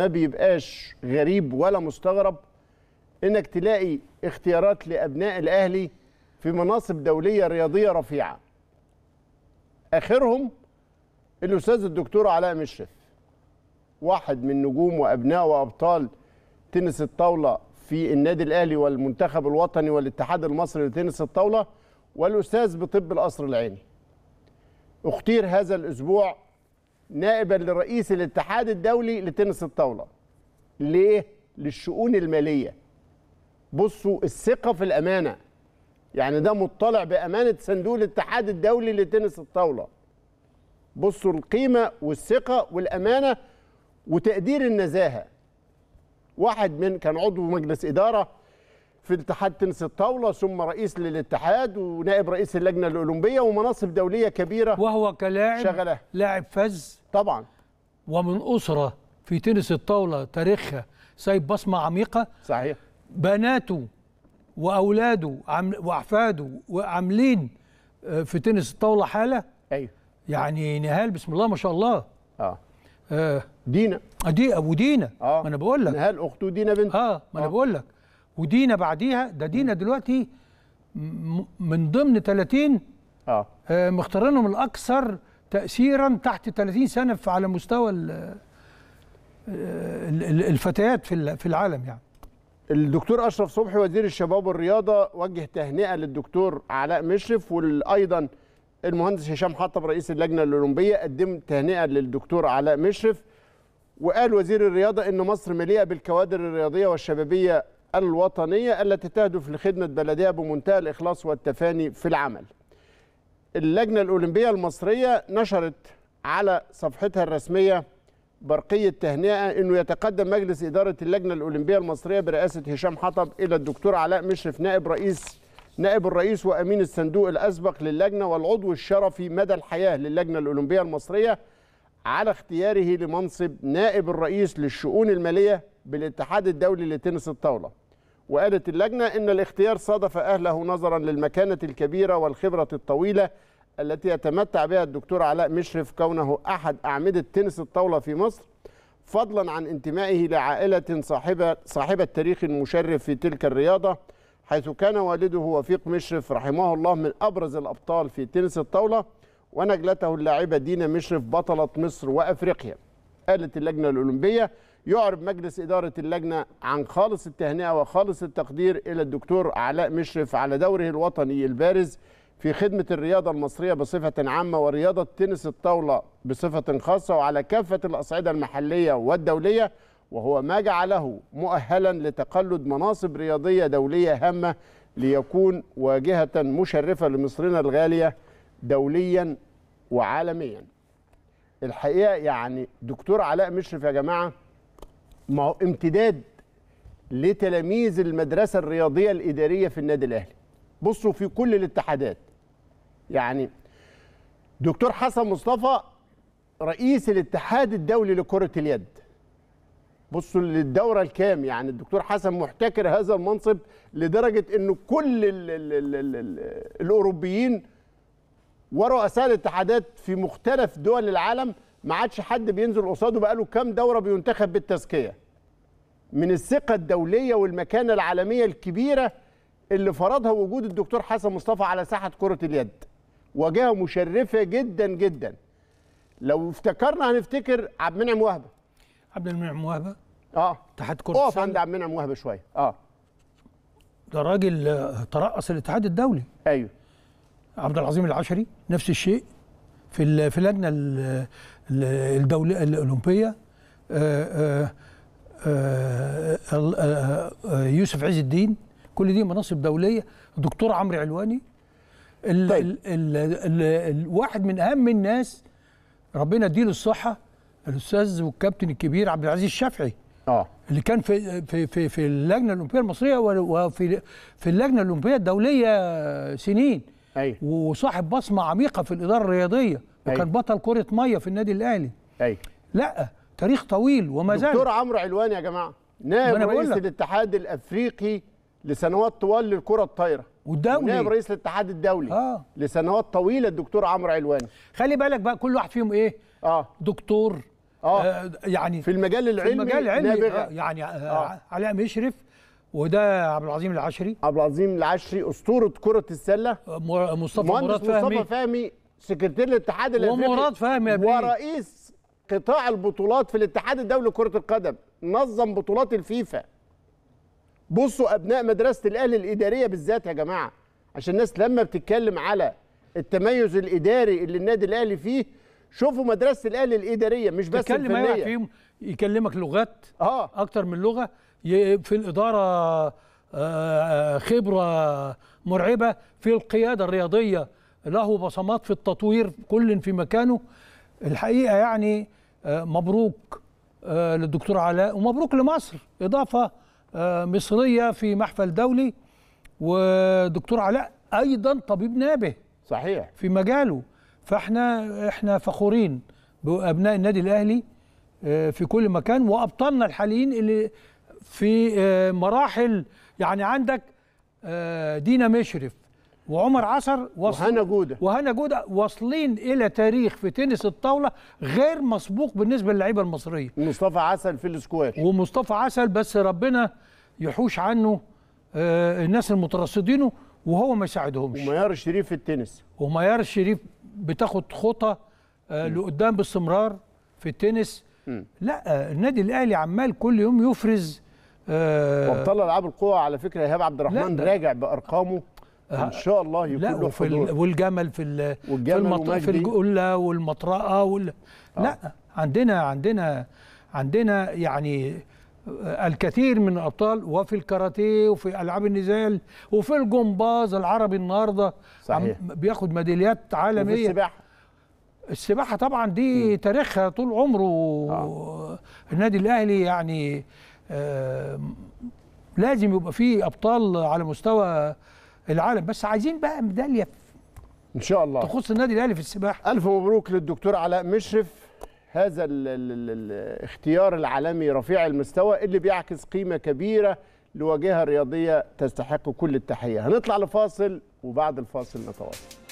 ما بيبقاش غريب ولا مستغرب انك تلاقي اختيارات لابناء الاهلي في مناصب دوليه رياضيه رفيعه اخرهم الاستاذ الدكتور علاء مشرف واحد من نجوم وابناء وابطال تنس الطاوله في النادي الاهلي والمنتخب الوطني والاتحاد المصري لتنس الطاوله والاستاذ بطب القصر العيني اختير هذا الاسبوع نائبا لرئيس الاتحاد الدولي لتنس الطاوله ليه للشؤون الماليه بصوا الثقه في الامانه يعني ده مطلع بامانه صندوق الاتحاد الدولي لتنس الطاوله بصوا القيمه والثقه والامانه وتقدير النزاهه واحد من كان عضو مجلس اداره في اتحاد تنس الطاولة ثم رئيس للاتحاد ونائب رئيس اللجنة الأولمبية ومناصب دولية كبيرة وهو كلاعب شغله. لاعب فز طبعا ومن أسرة في تنس الطاولة تاريخها سايب بصمة عميقة صحيح بناته وأولاده عم وأحفاده وعاملين آه، في تنس الطاولة حالة أيوه يعني نهال بسم الله ما شاء الله اه, آه. دينا دي ودينا اه ما انا بقول لك نهال اخته دينا بنت اه ما آه. انا بقول لك ودينا بعديها ده دينا دلوقتي من ضمن 30 آه. اه مختارينهم الاكثر تاثيرا تحت 30 سنه على مستوى آه، الفتيات في في العالم يعني الدكتور اشرف صبحي وزير الشباب والرياضه وجه تهنئه للدكتور علاء مشرف وايضا المهندس هشام حطب رئيس اللجنه الاولمبيه قدم تهنئه للدكتور علاء مشرف وقال وزير الرياضه ان مصر مليئه بالكوادر الرياضيه والشبابيه الوطنية التي تهدف لخدمة بلدها بمنتهى الإخلاص والتفاني في العمل اللجنة الأولمبية المصرية نشرت على صفحتها الرسمية برقية تهنئة أنه يتقدم مجلس إدارة اللجنة الأولمبية المصرية برئاسة هشام حطب إلى الدكتور علاء مشرف نائب رئيس نائب الرئيس وأمين الصندوق الأسبق للجنة والعضو الشرفي مدى الحياة للجنة الأولمبية المصرية على اختياره لمنصب نائب الرئيس للشؤون المالية بالاتحاد الدولي لتنس الطاولة وقالت اللجنة إن الاختيار صادف أهله نظرا للمكانة الكبيرة والخبرة الطويلة التي يتمتع بها الدكتور علاء مشرف كونه أحد أعمدة تنس الطاولة في مصر فضلا عن انتمائه لعائلة صاحبة, صاحبة تاريخ مشرف في تلك الرياضة حيث كان والده وفيق مشرف رحمه الله من أبرز الأبطال في تنس الطاولة ونجلته اللاعبة دينا مشرف بطلة مصر وأفريقيا قالت اللجنة الأولمبية يعرب مجلس إدارة اللجنة عن خالص التهنئة وخالص التقدير إلى الدكتور علاء مشرف على دوره الوطني البارز في خدمة الرياضة المصرية بصفة عامة ورياضة تنس الطاولة بصفة خاصة وعلى كافة الأصعدة المحلية والدولية وهو ما جعله مؤهلا لتقلد مناصب رياضية دولية هامة ليكون واجهة مشرفة لمصرنا الغالية دوليا وعالميا الحقيقة يعني دكتور علاء مشرف يا جماعة ما هو امتداد لتلاميذ المدرسه الرياضيه الاداريه في النادي الاهلي بصوا في كل الاتحادات يعني دكتور حسن مصطفى رئيس الاتحاد الدولي لكره اليد بصوا للدورة الكام يعني الدكتور حسن محتكر هذا المنصب لدرجة أنه كل ال ال ال الـ الـ الأوروبيين ورؤساء الاتحادات في مختلف دول العالم ما عادش حد بينزل قصاده بقاله كام دوره بينتخب بالتزكيه من الثقه الدوليه والمكانه العالميه الكبيره اللي فرضها وجود الدكتور حسن مصطفى على ساحه كره اليد واجهه مشرفه جدا جدا لو افتكرنا هنفتكر عبد المنعم وهبه عبد المنعم وهبه اه اتحاد كره اقف عند عبد المنعم وهبه شويه اه ده راجل ترأس الاتحاد الدولي ايوه عبد العظيم العشري نفس الشيء في في اللجنه الدولة الأولمبية آه، آه، آه، يوسف عز الدين كل دي مناصب دولية الدكتور عمرو علواني طيب. ال ال ال الواحد من أهم الناس ربنا يديله الصحة الأستاذ والكابتن الكبير عبد العزيز الشافعي اه اللي كان في في في, في اللجنه الاولمبيه المصريه وفي في اللجنه الاولمبيه الدوليه سنين ايوه وصاحب بصمه عميقه في الاداره الرياضيه وكان بطل كره ميه في النادي الاهلي ايوه لا تاريخ طويل وما زال دكتور عمرو علوان يا جماعه نائب رئيس الاتحاد الافريقي لسنوات طوال للكره الطايره والدولي نائب رئيس الاتحاد الدولي آه. لسنوات طويله الدكتور عمرو علوان خلي بالك بقى كل واحد فيهم ايه اه دكتور آه. آه، يعني في المجال العلمي في المجال العلمي آه يعني آه. آه. علاء مشرف وده عبد العظيم العشري عبد العظيم العشري اسطوره كره السله آه، مصطفى مراد فهمي مصطفى فهمي سكرتير الاتحاد الافريقي ومراد فهمي ورئيس قطاع البطولات في الاتحاد الدولي لكره القدم نظم بطولات الفيفا بصوا ابناء مدرسه الاهلي الاداريه بالذات يا جماعه عشان الناس لما بتتكلم على التميز الاداري اللي النادي الاهلي فيه شوفوا مدرسه الاهلي الاداريه مش بس تكلم أيوة، الفنيه فيهم يكلمك لغات اه اكتر من لغه في الاداره آه، آه، خبره مرعبه في القياده الرياضيه له بصمات في التطوير كل في مكانه الحقيقه يعني آه، مبروك آه، للدكتور علاء ومبروك لمصر اضافه آه، مصريه في محفل دولي ودكتور علاء ايضا طبيب نابه صحيح في مجاله فاحنا احنا فخورين بابناء النادي الاهلي في كل مكان وابطالنا الحاليين اللي في مراحل يعني عندك دينا مشرف وعمر عصر وهنا جوده وهنا جوده واصلين الى تاريخ في تنس الطاوله غير مسبوق بالنسبه للعيبه المصريه مصطفى عسل في السكواش ومصطفى عسل بس ربنا يحوش عنه آه الناس المترصدينه وهو ما يساعدهمش وميار الشريف في التنس وميار الشريف بتاخد خطى آه لقدام باستمرار في التنس م. لا آه النادي الاهلي عمال كل يوم يفرز آه، وابطال العاب القوى على فكره ايهاب عبد الرحمن راجع بارقامه ان آه، شاء الله يكون لا له حضور والجمل في والجمل في, في القله والمطرقه وال... آه. لا عندنا عندنا عندنا يعني آه، الكثير من الابطال وفي الكاراتيه وفي العاب النزال وفي الجمباز العربي النهارده صحيح. بياخد ميداليات عالميه وفي السباحه السباحه طبعا دي م. تاريخها طول عمره آه. النادي الاهلي يعني آه لازم يبقى فيه ابطال على مستوى العالم بس عايزين بقى ميداليه ان شاء الله تخص النادي الاهلي في السباحه الف مبروك للدكتور علاء مشرف هذا الـ الـ الـ الاختيار العالمي رفيع المستوى اللي بيعكس قيمه كبيره لواجهه رياضيه تستحق كل التحيه هنطلع لفاصل وبعد الفاصل نتواصل